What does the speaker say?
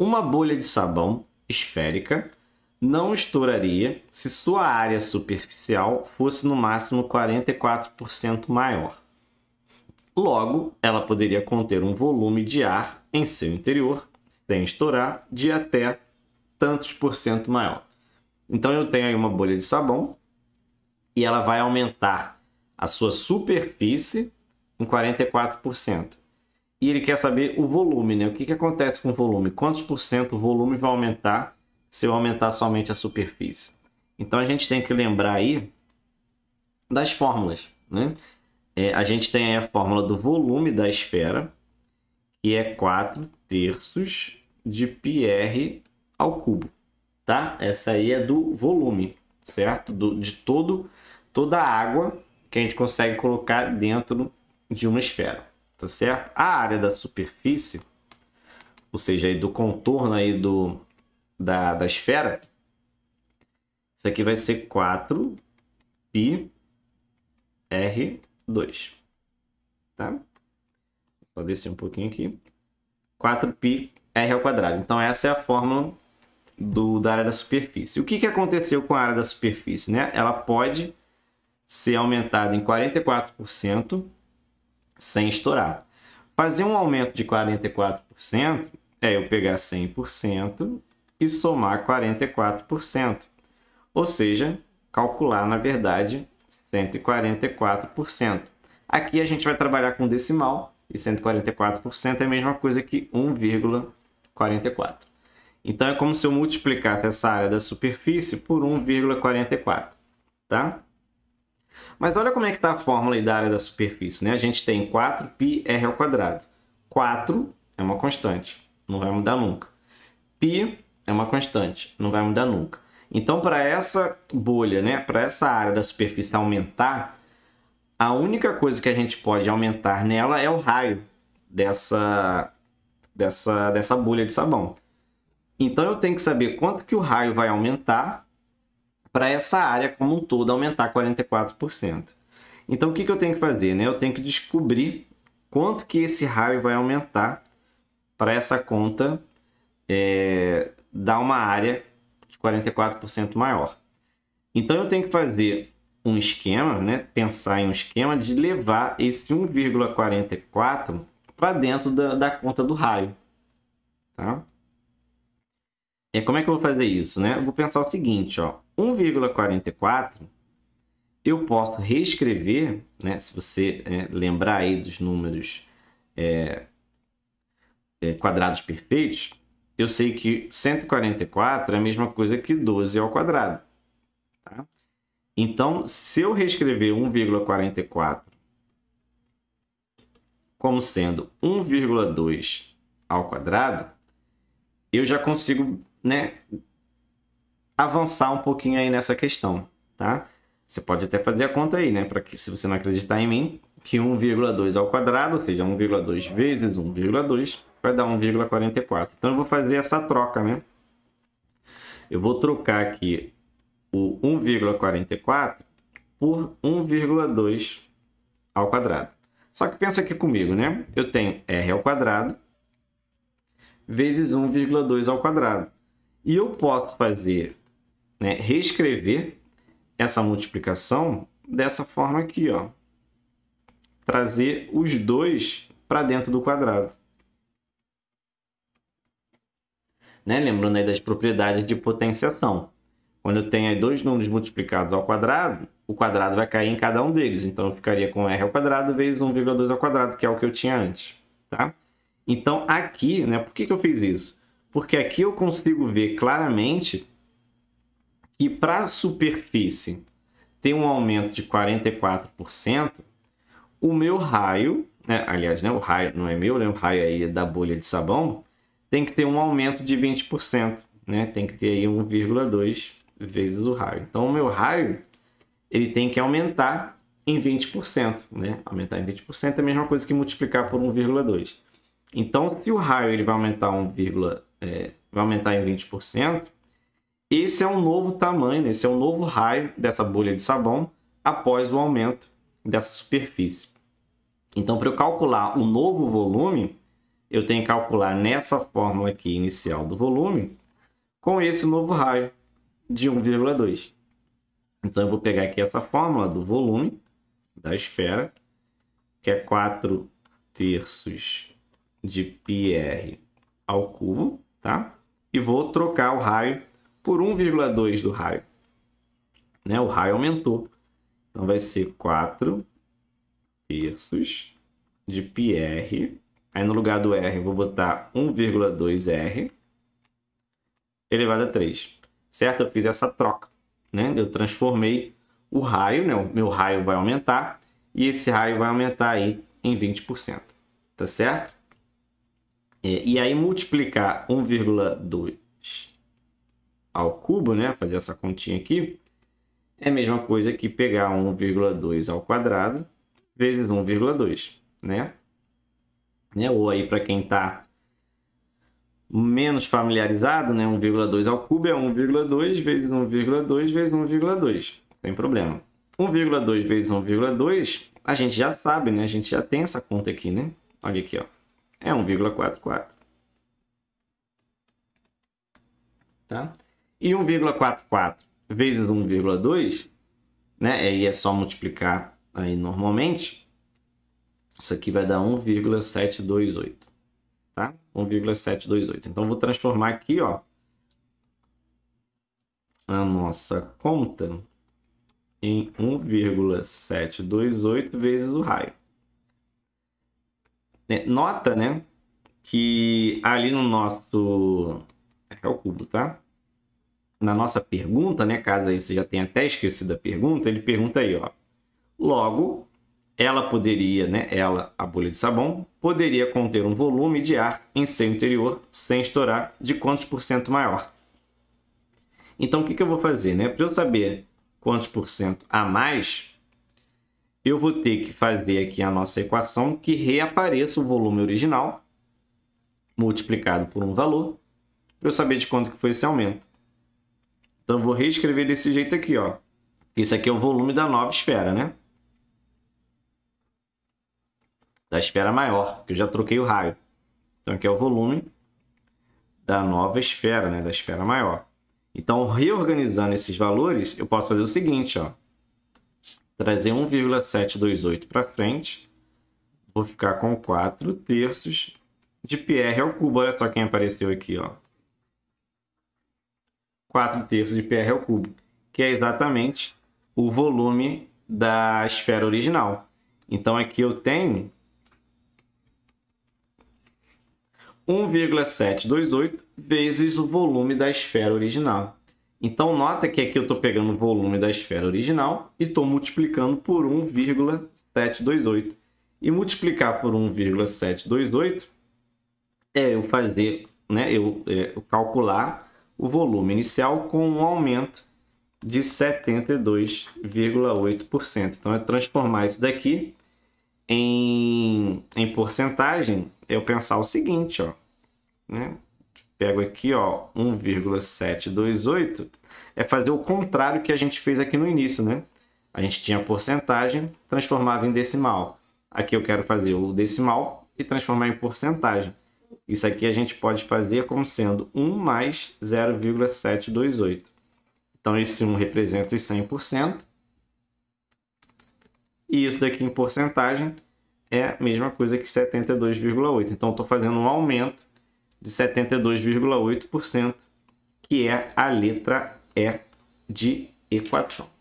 Uma bolha de sabão esférica não estouraria se sua área superficial fosse no máximo 44% maior. Logo, ela poderia conter um volume de ar em seu interior, sem estourar, de até tantos por cento maior. Então eu tenho aí uma bolha de sabão e ela vai aumentar a sua superfície em 44% e ele quer saber o volume, né? O que, que acontece com o volume? Quantos por cento o volume vai aumentar se eu aumentar somente a superfície? Então a gente tem que lembrar aí das fórmulas, né? É, a gente tem a fórmula do volume da esfera, que é 4 terços de πr ao cubo, tá? Essa aí é do volume, certo? Do, de todo, toda a água que a gente consegue colocar dentro de uma esfera tá certo? A área da superfície, ou seja, aí do contorno aí do, da, da esfera, isso aqui vai ser 4 π R2, tá? Vou descer um pouquinho aqui. 4 π R ao quadrado. Então essa é a fórmula do, da área da superfície. O que, que aconteceu com a área da superfície? Né? Ela pode ser aumentada em 44% sem estourar. Fazer um aumento de 44% é eu pegar 100% e somar 44%. Ou seja, calcular, na verdade, 144%. Aqui a gente vai trabalhar com decimal, e 144% é a mesma coisa que 1,44. Então, é como se eu multiplicasse essa área da superfície por 1,44, tá? Mas olha como é que está a fórmula aí da área da superfície, né? A gente tem 4πr ao quadrado. 4 é uma constante, não vai mudar nunca. Π é uma constante, não vai mudar nunca. Então, para essa bolha, né, para essa área da superfície aumentar, a única coisa que a gente pode aumentar nela é o raio dessa, dessa, dessa bolha de sabão. Então, eu tenho que saber quanto que o raio vai aumentar para essa área como um todo aumentar 44%. Então o que, que eu tenho que fazer? Né? Eu tenho que descobrir quanto que esse raio vai aumentar para essa conta é, dar uma área de 44% maior. Então eu tenho que fazer um esquema, né? pensar em um esquema de levar esse 1,44 para dentro da, da conta do raio. Tá? é, como é que eu vou fazer isso, né? Eu vou pensar o seguinte, ó, 1,44 eu posso reescrever, né? Se você é, lembrar aí dos números é, é quadrados perfeitos, eu sei que 144 é a mesma coisa que 12 ao quadrado. Tá? Então, se eu reescrever 1,44 como sendo 1,2 ao quadrado, eu já consigo né, avançar um pouquinho aí nessa questão, tá? Você pode até fazer a conta aí, né, para que se você não acreditar em mim, que 1,2 ao quadrado, ou seja, 1,2 vezes 1,2 vai dar 1,44. Então eu vou fazer essa troca, né? Eu vou trocar aqui o 1,44 por 1,2 ao quadrado. Só que pensa aqui comigo, né? Eu tenho r ao quadrado vezes 1,2 ao quadrado. E eu posso fazer, né, reescrever essa multiplicação dessa forma aqui, ó. Trazer os dois para dentro do quadrado. Né? Lembrando aí das propriedades de potenciação. Quando eu tenho dois números multiplicados ao quadrado, o quadrado vai cair em cada um deles. Então, eu ficaria com r ao quadrado vezes 1,2 ao quadrado, que é o que eu tinha antes. Tá? Então, aqui, né, por que, que eu fiz isso? Porque aqui eu consigo ver claramente que para a superfície ter um aumento de 44%, o meu raio, né? aliás, né? o raio não é meu, né? o raio aí é da bolha de sabão, tem que ter um aumento de 20%, né? tem que ter aí 1,2 vezes o raio. Então, o meu raio ele tem que aumentar em 20%, né? Aumentar em 20% é a mesma coisa que multiplicar por 1,2. Então, se o raio ele vai aumentar 1, é, vai aumentar em 20%. Esse é um novo tamanho, esse é um novo raio dessa bolha de sabão após o aumento dessa superfície. Então, para eu calcular o novo volume, eu tenho que calcular nessa fórmula aqui inicial do volume com esse novo raio de 1,2. Então, eu vou pegar aqui essa fórmula do volume da esfera, que é 4 terços de πr ao cubo tá? E vou trocar o raio por 1,2 do raio. Né? O raio aumentou. Então vai ser 4 terços de πr. Aí no lugar do r vou botar 1,2r elevado a 3. Certo? Eu fiz essa troca, né? Eu transformei o raio, né? O meu raio vai aumentar e esse raio vai aumentar aí em 20%. Tá certo? É, e aí multiplicar 1,2 ao cubo, né? Fazer essa continha aqui. É a mesma coisa que pegar 1,2 ao quadrado vezes 1,2, né? né? Ou aí para quem está menos familiarizado, né? 1,2 ao cubo é 1,2 vezes 1,2 vezes 1,2, sem problema. 1,2 vezes 1,2, a gente já sabe, né? A gente já tem essa conta aqui, né? Olha aqui, ó é 1,44. Tá? E 1,44 vezes 1,2, né? Aí é só multiplicar aí normalmente. Isso aqui vai dar 1,728, tá? 1,728. Então, vou transformar aqui, ó, a nossa conta em 1,728 vezes o raio. É, nota, né? Que ali no nosso... É o cubo, tá? Na nossa pergunta, né? Caso aí você já tenha até esquecido a pergunta, ele pergunta aí, ó. Logo, ela poderia, né, ela, a bolha de sabão, poderia conter um volume de ar em seu interior sem estourar de quantos por cento maior. Então, o que, que eu vou fazer? Né? Para eu saber quantos por cento a mais, eu vou ter que fazer aqui a nossa equação que reapareça o volume original multiplicado por um valor para eu saber de quanto que foi esse aumento. Então, eu vou reescrever desse jeito aqui, ó. Esse aqui é o volume da nova esfera, né? Da esfera maior, que eu já troquei o raio. Então, aqui é o volume da nova esfera, né? Da esfera maior. Então, reorganizando esses valores, eu posso fazer o seguinte, ó trazer 1,728 para frente, vou ficar com 4 terços de PR ao cubo. Olha só quem apareceu aqui, ó. 4 terços de PR ao cubo, que é exatamente o volume da esfera original. Então aqui eu tenho 1,728 vezes o volume da esfera original. Então, nota que aqui eu estou pegando o volume da esfera original e estou multiplicando por 1,728. E multiplicar por 1,728 é eu fazer, né, eu, é, eu calcular o volume inicial com um aumento de 72,8%. Então, é transformar isso daqui em, em porcentagem, é eu pensar o seguinte, ó, né? pego aqui, ó, 1,728, é fazer o contrário que a gente fez aqui no início, né? A gente tinha porcentagem, transformava em decimal. Aqui eu quero fazer o decimal e transformar em porcentagem. Isso aqui a gente pode fazer como sendo 1 mais 0,728. Então, esse 1 representa os 100%. E isso daqui em porcentagem é a mesma coisa que 72,8. Então, estou fazendo um aumento de 72,8%, que é a letra E de equação.